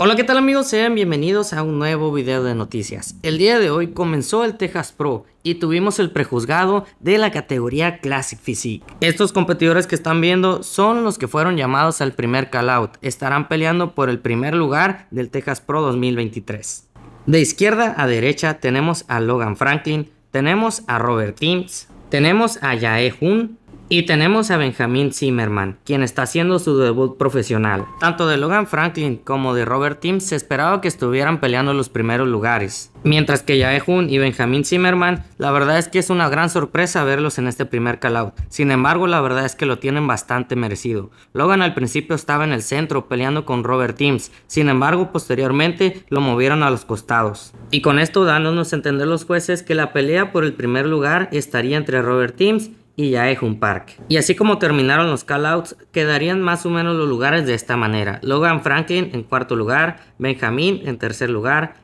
Hola, ¿qué tal amigos? Sean bienvenidos a un nuevo video de noticias. El día de hoy comenzó el Texas Pro y tuvimos el prejuzgado de la categoría Classic Physique. Estos competidores que están viendo son los que fueron llamados al primer call out. Estarán peleando por el primer lugar del Texas Pro 2023. De izquierda a derecha tenemos a Logan Franklin, tenemos a Robert Teams, tenemos a Jae Hun, y tenemos a Benjamin Zimmerman, quien está haciendo su debut profesional. Tanto de Logan Franklin como de Robert Teams se esperaba que estuvieran peleando los primeros lugares. Mientras que Jaehun y Benjamin Zimmerman, la verdad es que es una gran sorpresa verlos en este primer callout. Sin embargo, la verdad es que lo tienen bastante merecido. Logan al principio estaba en el centro peleando con Robert Teams, sin embargo, posteriormente lo movieron a los costados. Y con esto dándonos a entender los jueces que la pelea por el primer lugar estaría entre Robert Teams y ya es un parque... Y así como terminaron los callouts, quedarían más o menos los lugares de esta manera. Logan Franklin en cuarto lugar, Benjamin en tercer lugar,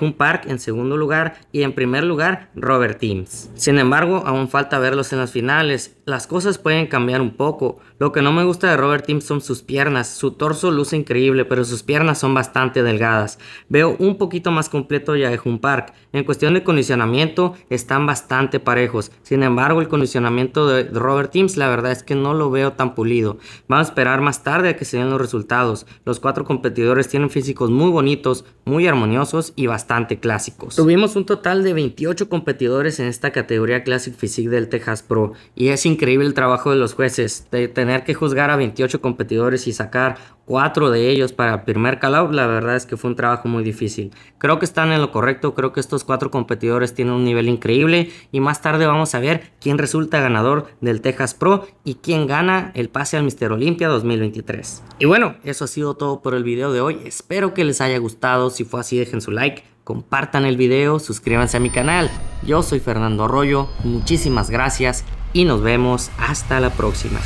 un Park en segundo lugar y en primer lugar Robert Teams. Sin embargo, aún falta verlos en las finales. Las cosas pueden cambiar un poco. Lo que no me gusta de Robert Teams son sus piernas. Su torso luce increíble, pero sus piernas son bastante delgadas. Veo un poquito más completo un Park. En cuestión de condicionamiento, están bastante parejos. Sin embargo, el condicionamiento de Robert Teams, la verdad es que no lo veo tan pulido. Vamos a esperar más tarde a que se den los resultados. Los cuatro competidores tienen físicos muy bonitos, muy armoniosos y bastante clásicos. Tuvimos un total de 28 competidores en esta categoría Classic Physique del Texas Pro y es increíble el trabajo de los jueces de tener que juzgar a 28 competidores y sacar 4 de ellos para el primer callout. La verdad es que fue un trabajo muy difícil. Creo que están en lo correcto, creo que estos 4 competidores tienen un nivel increíble y más tarde vamos a ver quién resulta ganador del Texas Pro y quién gana el pase al Mister Olympia 2023. Y bueno, eso ha sido todo por el video de hoy. Espero que les haya gustado. Si fue así, dejen su like compartan el video, suscríbanse a mi canal. Yo soy Fernando Arroyo, muchísimas gracias y nos vemos hasta la próxima.